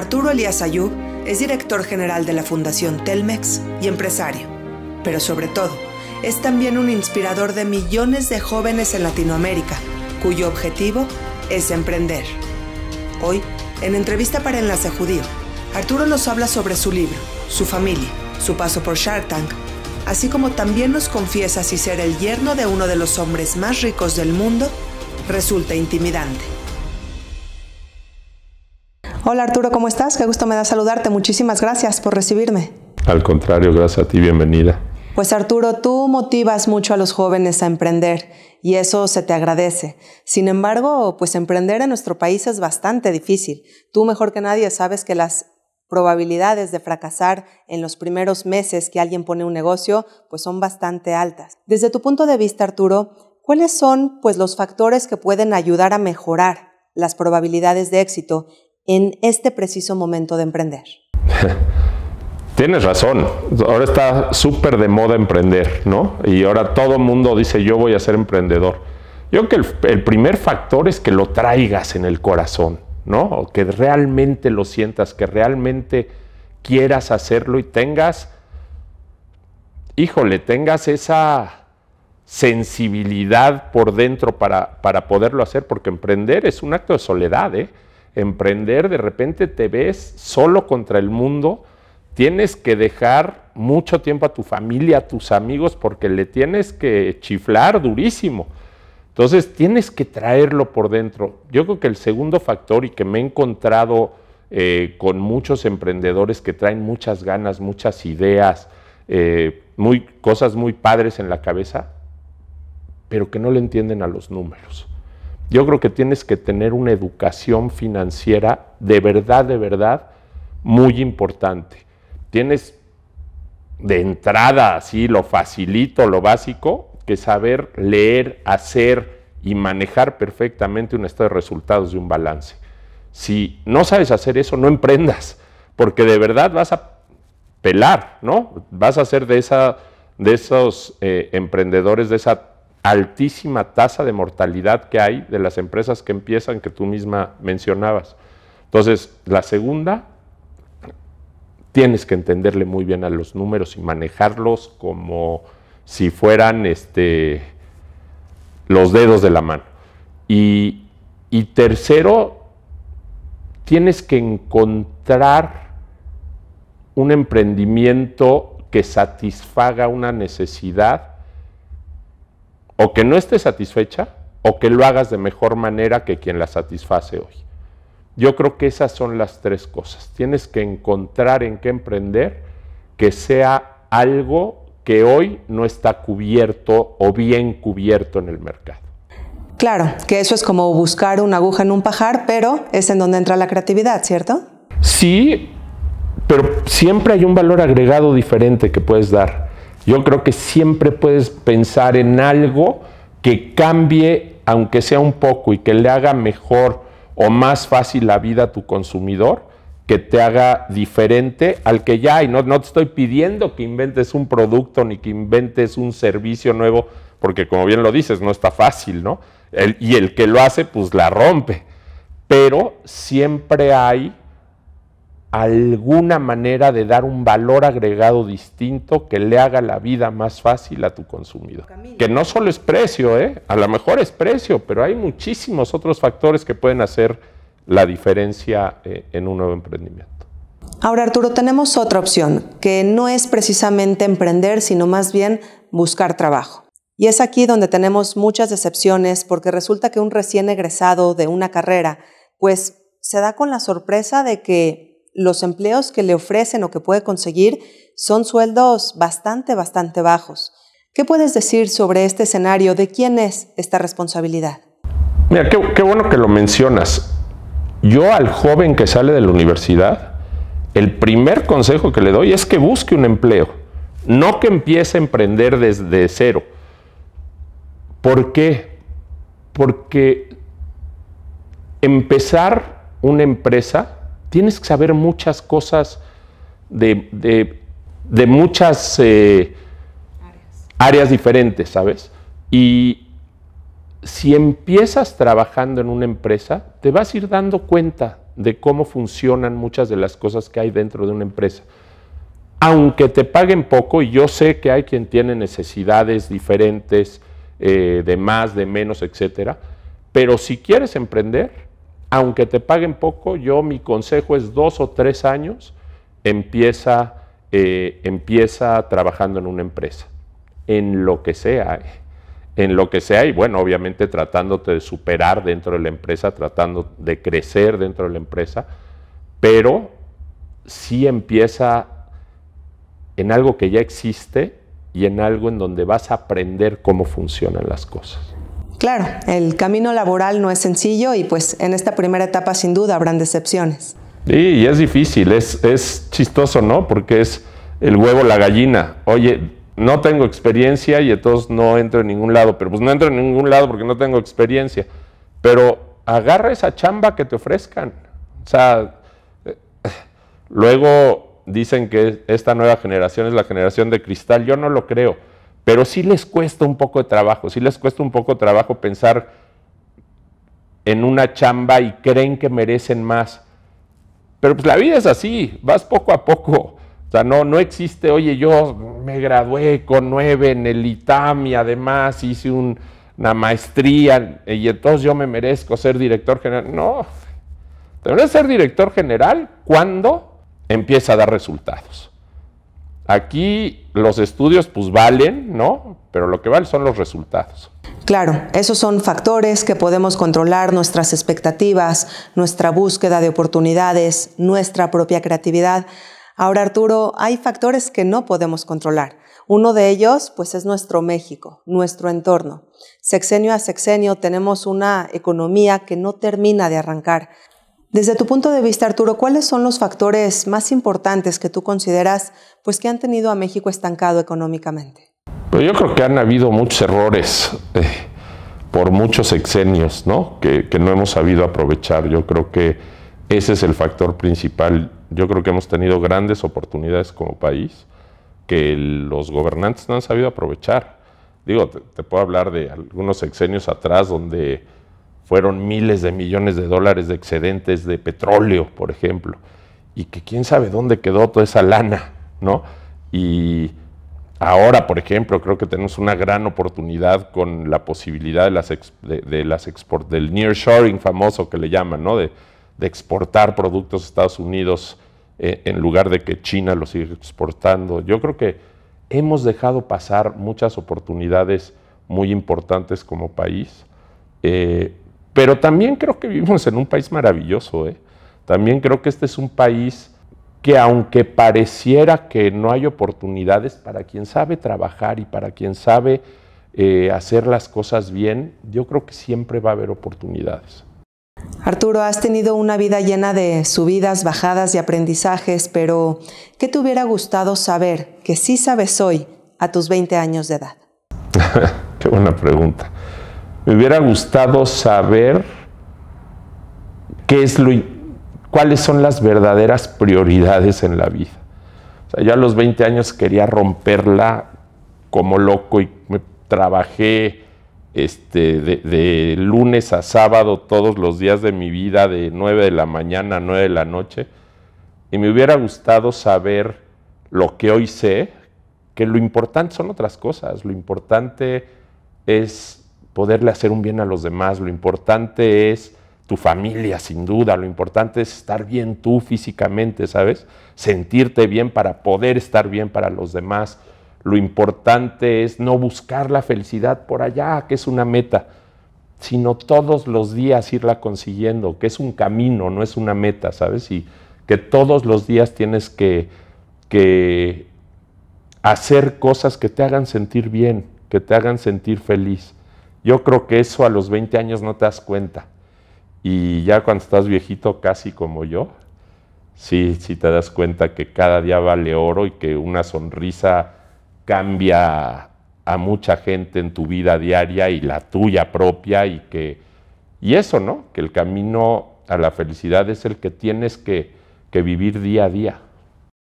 Arturo Elías Ayub es director general de la Fundación Telmex y empresario, pero sobre todo, es también un inspirador de millones de jóvenes en Latinoamérica, cuyo objetivo es emprender. Hoy, en entrevista para Enlace Judío, Arturo nos habla sobre su libro, su familia, su paso por Shark Tank, así como también nos confiesa si ser el yerno de uno de los hombres más ricos del mundo resulta intimidante. Hola Arturo, ¿cómo estás? Qué gusto me da saludarte. Muchísimas gracias por recibirme. Al contrario, gracias a ti, bienvenida. Pues Arturo, tú motivas mucho a los jóvenes a emprender y eso se te agradece. Sin embargo, pues emprender en nuestro país es bastante difícil. Tú mejor que nadie sabes que las probabilidades de fracasar en los primeros meses que alguien pone un negocio, pues son bastante altas. Desde tu punto de vista, Arturo, ¿cuáles son pues los factores que pueden ayudar a mejorar las probabilidades de éxito en este preciso momento de emprender? Tienes razón, ahora está súper de moda emprender, ¿no? Y ahora todo el mundo dice yo voy a ser emprendedor. Yo creo que el, primer factor es que lo traigas en el corazón, ¿no? que realmente lo sientas, que realmente quieras hacerlo y tengas, híjole, tengas esa sensibilidad por dentro para, para poderlo hacer, porque emprender es un acto de soledad, ¿eh? emprender, de repente te ves solo contra el mundo, tienes que dejar mucho tiempo a tu familia, a tus amigos, porque le tienes que chiflar durísimo. Entonces tienes que traerlo por dentro. Yo creo que el segundo factor y que me he encontrado eh, con muchos emprendedores que traen muchas ganas, muchas ideas, eh, cosas muy padres en la cabeza, pero que no le entienden a los números. Yo creo que tienes que tener una educación financiera de verdad, de verdad, muy importante. Tienes de entrada, así lo facilito, lo básico, que saber leer, hacer y manejar perfectamente un estado de resultados de un balance. Si no sabes hacer eso, no emprendas, porque de verdad vas a pelar, ¿no? Vas a ser de, esa, de esos eh, emprendedores, de esa altísima tasa de mortalidad que hay de las empresas que empiezan, que tú misma mencionabas. Entonces, la segunda, tienes que entenderle muy bien a los números y manejarlos como si fueran este, los dedos de la mano. Y, y tercero, tienes que encontrar un emprendimiento que satisfaga una necesidad o que no esté satisfecha o que lo hagas de mejor manera que quien la satisface hoy. Yo creo que esas son las tres cosas. Tienes que encontrar en qué emprender que sea algo que hoy no está cubierto o bien cubierto en el mercado. Claro, que eso es como buscar una aguja en un pajar, pero es en donde entra la creatividad, ¿cierto? Sí, pero siempre hay un valor agregado diferente que puedes dar yo creo que siempre puedes pensar en algo que cambie, aunque sea un poco, y que le haga mejor o más fácil la vida a tu consumidor, que te haga diferente al que ya hay. No, no te estoy pidiendo que inventes un producto ni que inventes un servicio nuevo, porque como bien lo dices, no está fácil, ¿no? y el que lo hace, pues la rompe. Pero siempre hay alguna manera de dar un valor agregado distinto que le haga la vida más fácil a tu consumidor. Que no solo es precio, ¿eh? a lo mejor es precio, pero hay muchísimos otros factores que pueden hacer la diferencia eh, en un nuevo emprendimiento. Ahora Arturo, tenemos otra opción, que no es precisamente emprender, sino más bien buscar trabajo. Y es aquí donde tenemos muchas decepciones porque resulta que un recién egresado de una carrera, pues se da con la sorpresa de que los empleos que le ofrecen o que puede conseguir son sueldos bastante, bastante bajos. ¿Qué puedes decir sobre este escenario? ¿De quién es esta responsabilidad? Mira, qué, bueno que lo mencionas. Yo al joven que sale de la universidad, el primer consejo que le doy es que busque un empleo, no que empiece a emprender desde cero. ¿Por qué? Porque empezar una empresa tienes que saber muchas cosas de, muchas eh, áreas. diferentes, ¿sabes? Y si empiezas trabajando en una empresa, te vas a ir dando cuenta de cómo funcionan muchas de las cosas que hay dentro de una empresa. Aunque te paguen poco, y yo sé que hay quien tiene necesidades diferentes, eh, de más, de menos, etcétera, pero si quieres emprender, aunque te paguen poco, yo mi consejo es dos o tres años, empieza, eh, empieza trabajando en una empresa, en lo que sea, eh. en lo que sea, y bueno, obviamente tratándote de superar dentro de la empresa, tratando de crecer dentro de la empresa, pero sí empieza en algo que ya existe y en algo en donde vas a aprender cómo funcionan las cosas. Claro, el camino laboral no es sencillo y pues en esta primera etapa sin duda habrán decepciones. Sí, y es difícil, es, es chistoso, ¿no? Porque es el huevo, la gallina. Oye, no tengo experiencia y entonces no entro en ningún lado, pero pues no entro en ningún lado porque no tengo experiencia. Pero agarra esa chamba que te ofrezcan. O sea, eh, luego dicen que esta nueva generación es la generación de cristal, yo no lo creo pero sí les cuesta un poco de trabajo, sí les cuesta un poco de trabajo pensar en una chamba y creen que merecen más. Pero pues la vida es así, vas poco a poco. O sea, no, no existe, oye, yo me gradué con nueve en el ITAM y además hice una maestría y entonces yo me merezco ser director general. No, pero ser director general cuando empieza a dar resultados. Aquí los estudios pues valen, ¿no? Pero lo que vale son los resultados. Claro, esos son factores que podemos controlar, nuestras expectativas, nuestra búsqueda de oportunidades, nuestra propia creatividad. Ahora, Arturo, hay factores que no podemos controlar. Uno de ellos, pues, es nuestro México, nuestro entorno. Sexenio a sexenio tenemos una economía que no termina de arrancar. Desde tu punto de vista, Arturo, ¿cuáles son los factores más importantes que tú consideras pues, que han tenido a México estancado económicamente? Pues yo creo que han habido muchos errores eh, por muchos exenios, ¿no? Que, no hemos sabido aprovechar. Yo creo que ese es el factor principal. Yo creo que hemos tenido grandes oportunidades como país que los gobernantes no han sabido aprovechar. Digo, te, te puedo hablar de algunos exenios atrás donde fueron miles de millones de dólares de excedentes de petróleo, por ejemplo, y que quién sabe dónde quedó toda esa lana, ¿no? Y ahora, por ejemplo, creo que tenemos una gran oportunidad con la posibilidad de las, de, las export, del nearshoring famoso que le llaman, ¿no? De, exportar productos a Estados Unidos eh, en lugar de que China los siga exportando. Yo creo que hemos dejado pasar muchas oportunidades muy importantes como país. Eh, pero también creo que vivimos en un país maravilloso. ¿eh? También creo que este es un país que aunque pareciera que no hay oportunidades para quien sabe trabajar y para quien sabe eh, hacer las cosas bien, yo creo que siempre va a haber oportunidades. Arturo, has tenido una vida llena de subidas, bajadas y aprendizajes, pero ¿qué te hubiera gustado saber que sí sabes hoy a tus 20 años de edad? Qué buena pregunta me hubiera gustado saber qué es lo, cuáles son las verdaderas prioridades en la vida. O sea, yo a los 20 años quería romperla como loco y me trabajé este, de, de, lunes a sábado todos los días de mi vida, de 9 de la mañana a 9 de la noche, y me hubiera gustado saber lo que hoy sé, que lo importante son otras cosas, lo importante es poderle hacer un bien a los demás. Lo importante es tu familia, sin duda. Lo importante es estar bien tú físicamente, ¿sabes? Sentirte bien para poder estar bien para los demás. Lo importante es no buscar la felicidad por allá, que es una meta, sino todos los días irla consiguiendo, que es un camino, no es una meta, ¿sabes? Y que todos los días tienes que, que hacer cosas que te hagan sentir bien, que te hagan sentir feliz. Yo creo que eso a los 20 años no te das cuenta. Y ya cuando estás viejito, casi como yo, sí, sí te das cuenta que cada día vale oro y que una sonrisa cambia a mucha gente en tu vida diaria y la tuya propia y que y eso, ¿no? Que el camino a la felicidad es el que tienes que, que vivir día a día.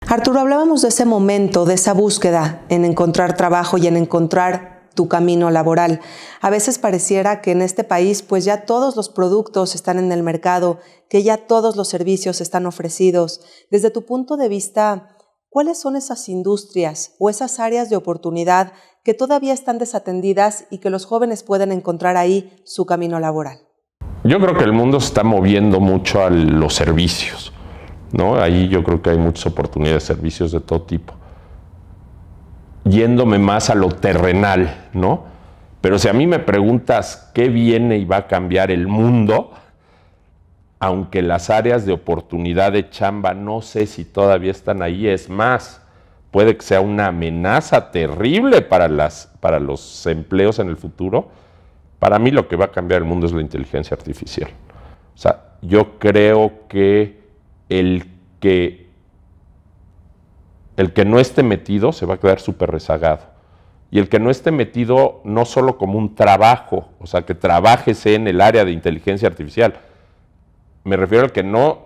Arturo, hablábamos de ese momento, de esa búsqueda en encontrar trabajo y en encontrar tu camino laboral. A veces pareciera que en este país pues ya todos los productos están en el mercado, que ya todos los servicios están ofrecidos. Desde tu punto de vista, ¿cuáles son esas industrias o esas áreas de oportunidad que todavía están desatendidas y que los jóvenes pueden encontrar ahí su camino laboral? Yo creo que el mundo se está moviendo mucho a los servicios. ¿no? Ahí yo creo que hay muchas oportunidades de servicios de todo tipo yéndome más a lo terrenal, ¿no? Pero si a mí me preguntas qué viene y va a cambiar el mundo, aunque las áreas de oportunidad de chamba no sé si todavía están ahí, es más, puede que sea una amenaza terrible para, las, para los empleos en el futuro, para mí lo que va a cambiar el mundo es la inteligencia artificial. O sea, yo creo que el que el que no esté metido se va a quedar súper rezagado. Y el que no esté metido no solo como un trabajo, o sea, que trabajes en el área de inteligencia artificial. Me refiero al que no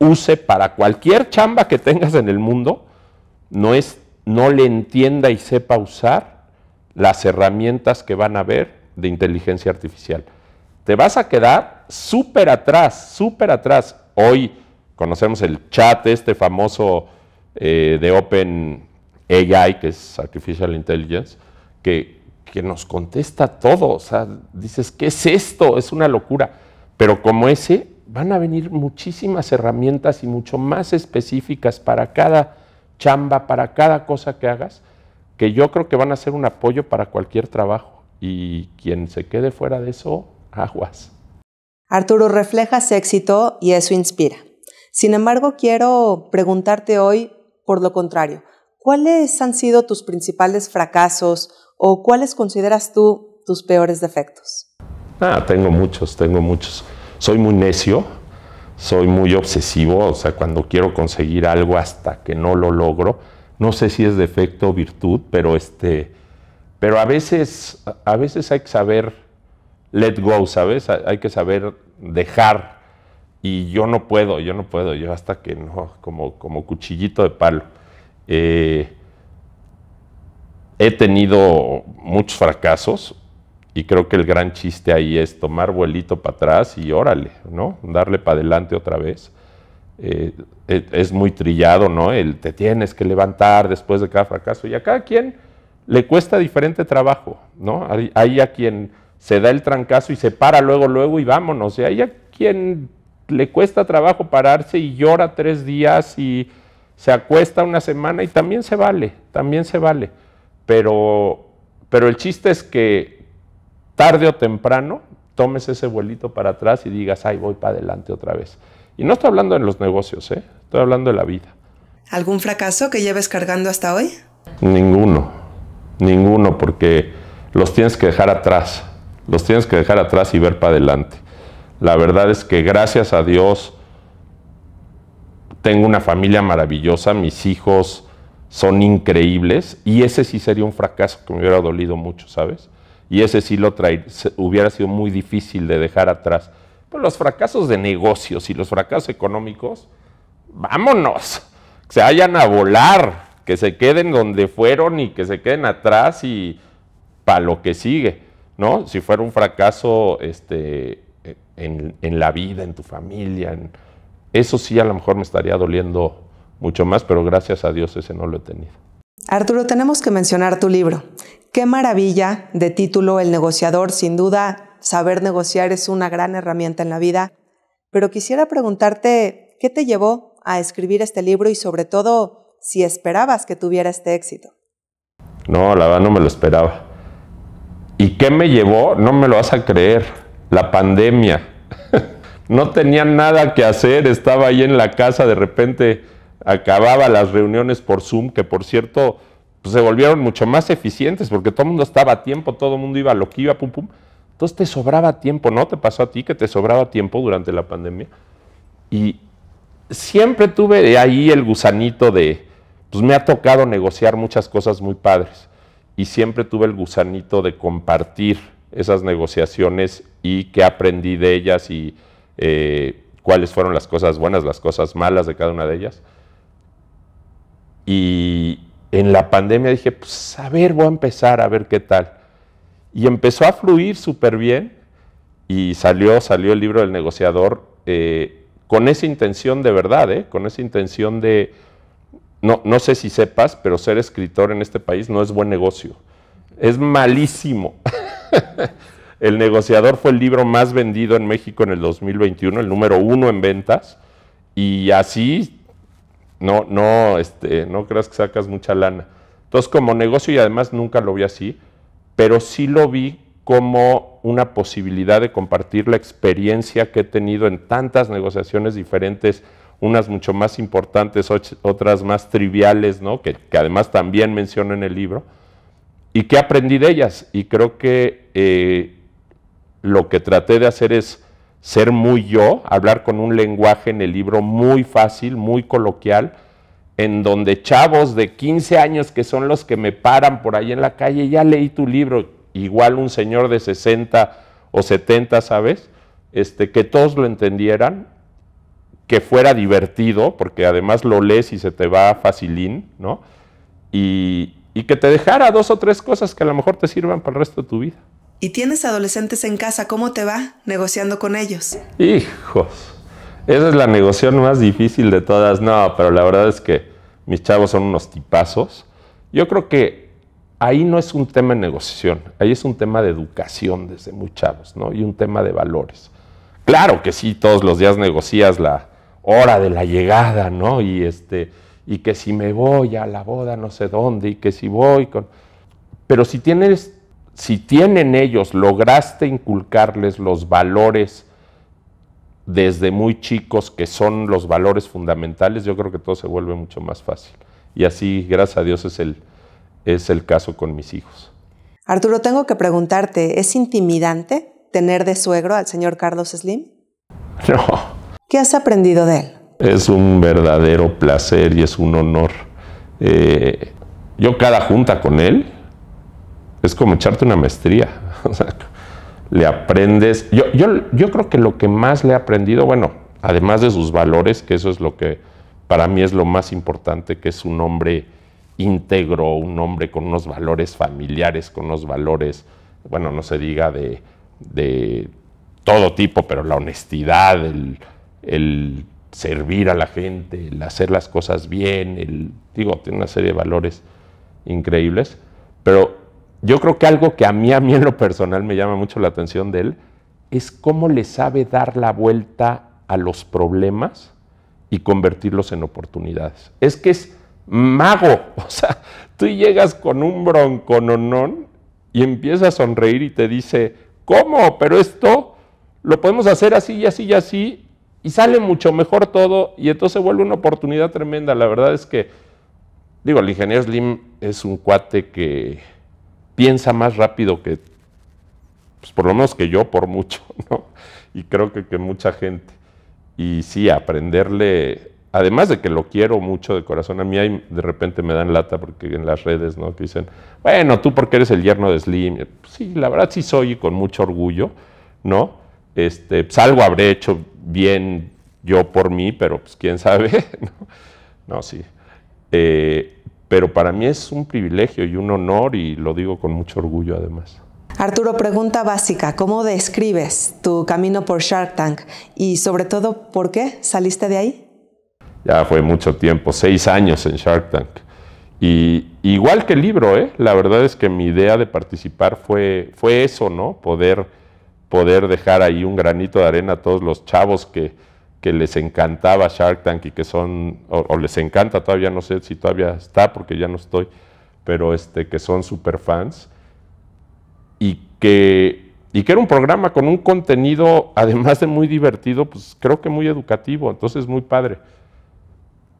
use para cualquier chamba que tengas en el mundo, no, es, no le entienda y sepa usar las herramientas que van a ver de inteligencia artificial. Te vas a quedar súper atrás, súper atrás. Hoy conocemos el chat este famoso eh, de Open AI, que es Artificial Intelligence, que, que nos contesta todo. O sea, dices, ¿qué es esto? Es una locura. Pero como ese, van a venir muchísimas herramientas y mucho más específicas para cada chamba, para cada cosa que hagas, que yo creo que van a ser un apoyo para cualquier trabajo. Y quien se quede fuera de eso, aguas. Arturo refleja éxito y eso inspira. Sin embargo, quiero preguntarte hoy por lo contrario, ¿cuáles han sido tus principales fracasos o cuáles consideras tú tus peores defectos? Ah, tengo muchos, tengo muchos. Soy muy necio, soy muy obsesivo, o sea, cuando quiero conseguir algo hasta que no lo logro, no sé si es defecto o virtud, pero este pero a veces a veces hay que saber let go, ¿sabes? Hay que saber dejar y yo no puedo, yo no puedo, yo hasta que no, como, como cuchillito de palo. Eh, he tenido muchos fracasos y creo que el gran chiste ahí es tomar vuelito para atrás y órale, ¿no? Darle para adelante otra vez. Eh, es muy trillado, ¿no? El te tienes que levantar después de cada fracaso y a cada quien le cuesta diferente trabajo, ¿no? Hay, hay a quien se da el trancazo y se para luego, luego y vámonos. Y hay a quien le cuesta trabajo pararse y llora tres días y se acuesta una semana y también se vale, también se vale. Pero, pero el chiste es que tarde o temprano tomes ese vuelito para atrás y digas, ay, voy para adelante otra vez. Y no estoy hablando en los negocios, ¿eh? estoy hablando de la vida. ¿Algún fracaso que lleves cargando hasta hoy? Ninguno, ninguno, porque los tienes que dejar atrás, los tienes que dejar atrás y ver para adelante. La verdad es que gracias a Dios tengo una familia maravillosa, mis hijos son increíbles y ese sí sería un fracaso que me hubiera dolido mucho, ¿sabes? Y ese sí lo hubiera sido muy difícil de dejar atrás. Pero los fracasos de negocios y los fracasos económicos, vámonos, que se vayan a volar, que se queden donde fueron y que se queden atrás y para lo que sigue, ¿no? Si fuera un fracaso este, en, la vida, en tu familia. En, eso sí a lo mejor me estaría doliendo mucho más, pero gracias a Dios ese no lo he tenido. Arturo, tenemos que mencionar tu libro. Qué maravilla de título El negociador. Sin duda, saber negociar es una gran herramienta en la vida. Pero quisiera preguntarte, ¿qué te llevó a escribir este libro y sobre todo si esperabas que tuviera este éxito? No, la verdad no me lo esperaba. ¿Y qué me llevó? No me lo vas a creer la pandemia. no tenía nada que hacer, estaba ahí en la casa, de repente acababa las reuniones por Zoom, que por cierto pues, se volvieron mucho más eficientes porque todo el mundo estaba a tiempo, todo el mundo iba a lo que iba, pum, pum. Entonces te sobraba tiempo, ¿no? ¿Te pasó a ti que te sobraba tiempo durante la pandemia? Y siempre tuve ahí el gusanito de, pues me ha tocado negociar muchas cosas muy padres y siempre tuve el gusanito de compartir esas negociaciones y qué aprendí de ellas y eh, cuáles fueron las cosas buenas, las cosas malas de cada una de ellas. Y en la pandemia dije, pues a ver, voy a empezar a ver qué tal. Y empezó a fluir súper bien y salió, salió el libro del negociador eh, con esa intención de verdad, eh, con esa intención de, no, no sé si sepas, pero ser escritor en este país no es buen negocio. Es malísimo. el negociador fue el libro más vendido en México en el 2021, el número uno en ventas. Y así, no, no, este, no creas que sacas mucha lana. Entonces, como negocio, y además nunca lo vi así, pero sí lo vi como una posibilidad de compartir la experiencia que he tenido en tantas negociaciones diferentes, unas mucho más importantes, otras más triviales, ¿no? que, que además también menciono en el libro ¿Y qué aprendí de ellas? Y creo que eh, lo que traté de hacer es ser muy yo, hablar con un lenguaje en el libro muy fácil, muy coloquial, en donde chavos de 15 años que son los que me paran por ahí en la calle, ya leí tu libro, igual un señor de 60 o 70, ¿sabes? Este, que todos lo entendieran, que fuera divertido, porque además lo lees y se te va facilín, ¿no? Y, y que te dejara dos o tres cosas que a lo mejor te sirvan para el resto de tu vida. ¿Y tienes adolescentes en casa? ¿Cómo te va negociando con ellos? Hijos, esa es la negociación más difícil de todas. No, pero la verdad es que mis chavos son unos tipazos. Yo creo que ahí no es un tema de negociación, ahí es un tema de educación desde muy chavos, ¿no? Y un tema de valores. Claro que sí, todos los días negocias la hora de la llegada, ¿no? Y este y que si me voy a la boda no sé dónde y que si voy con... Pero si tienes, si tienen ellos, lograste inculcarles los valores desde muy chicos que son los valores fundamentales, yo creo que todo se vuelve mucho más fácil. Y así, gracias a Dios, es el, es el caso con mis hijos. Arturo, tengo que preguntarte, ¿es intimidante tener de suegro al señor Carlos Slim? No. ¿Qué has aprendido de él? Es un verdadero placer y es un honor. Eh, yo cada junta con él es como echarte una maestría. le aprendes. Yo, yo, yo creo que lo que más le he aprendido, bueno, además de sus valores, que eso es lo que para mí es lo más importante, que es un hombre íntegro, un hombre con unos valores familiares, con unos valores, bueno, no se diga de, de todo tipo, pero la honestidad, el, servir a la gente, el hacer las cosas bien, el, digo, tiene una serie de valores increíbles, pero yo creo que algo que a mí, a mí en lo personal me llama mucho la atención de él, es cómo le sabe dar la vuelta a los problemas y convertirlos en oportunidades. Es que es mago, o sea, tú llegas con un broncononón y empieza a sonreír y te dice, ¿cómo? Pero esto lo podemos hacer así y así y así, y sale mucho mejor todo y entonces vuelve una oportunidad tremenda. La verdad es que, digo, el ingeniero Slim es un cuate que piensa más rápido que, pues por lo menos que yo, por mucho, ¿no? Y creo que, que mucha gente. Y sí, aprenderle, además de que lo quiero mucho de corazón, a mí hay, de repente me dan lata porque en las redes, ¿no? Que dicen, bueno, tú porque eres el yerno de Slim. sí, la verdad sí soy y con mucho orgullo, ¿no? Este, pues, habré hecho bien yo por mí, pero pues quién sabe. no, sí. Eh, pero para mí es un privilegio y un honor y lo digo con mucho orgullo además. Arturo, pregunta básica, ¿cómo describes tu camino por Shark Tank y sobre todo por qué saliste de ahí? Ya fue mucho tiempo, seis años en Shark Tank. Y igual que el libro, ¿eh? la verdad es que mi idea de participar fue, fue eso, ¿no? Poder poder dejar ahí un granito de arena a todos los chavos que, que les encantaba Shark Tank y que son, o, les encanta todavía, no sé si todavía está porque ya no estoy, pero este, que son super fans y que, y que era un programa con un contenido, además de muy divertido, pues creo que muy educativo, entonces muy padre.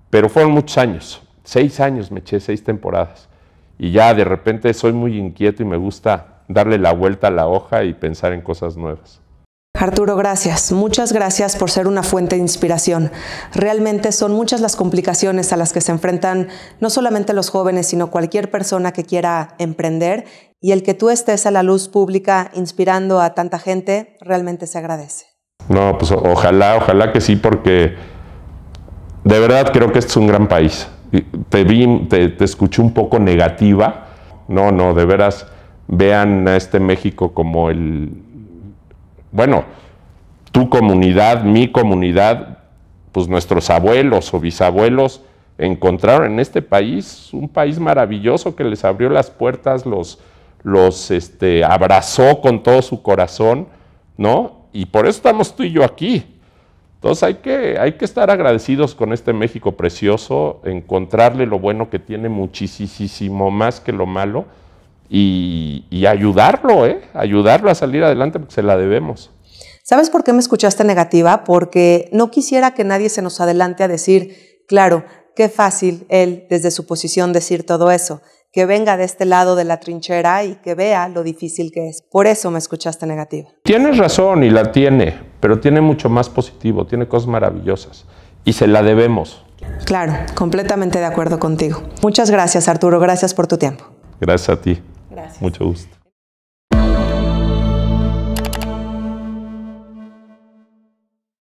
Pero fueron muchos años, seis años me eché, seis temporadas. Y ya de repente soy muy inquieto y me gusta darle la vuelta a la hoja y pensar en cosas nuevas. Arturo, gracias. Muchas gracias por ser una fuente de inspiración. Realmente son muchas las complicaciones a las que se enfrentan no solamente los jóvenes, sino cualquier persona que quiera emprender. Y el que tú estés a la luz pública inspirando a tanta gente, realmente se agradece. No, pues ojalá, ojalá que sí, porque de verdad creo que este es un gran país. Te vi, te, te escuché un poco negativa. No, no, de veras vean a este México como el, bueno, tu comunidad, mi comunidad, pues nuestros abuelos o bisabuelos encontraron en este país un país maravilloso que les abrió las puertas, los, este, abrazó con todo su corazón, ¿no? Y por eso estamos tú y yo aquí. Entonces hay que, hay que estar agradecidos con este México precioso, encontrarle lo bueno que tiene muchísimo más que lo malo y, ayudarlo, ¿eh? ayudarlo a salir adelante porque se la debemos. ¿Sabes por qué me escuchaste negativa? Porque no quisiera que nadie se nos adelante a decir, claro, qué fácil él desde su posición decir todo eso, que venga de este lado de la trinchera y que vea lo difícil que es. Por eso me escuchaste negativa. Tienes razón y la tiene, pero tiene mucho más positivo, tiene cosas maravillosas y se la debemos. Claro, completamente de acuerdo contigo. Muchas gracias Arturo, gracias por tu tiempo. Gracias a ti. Gracias. Mucho gusto.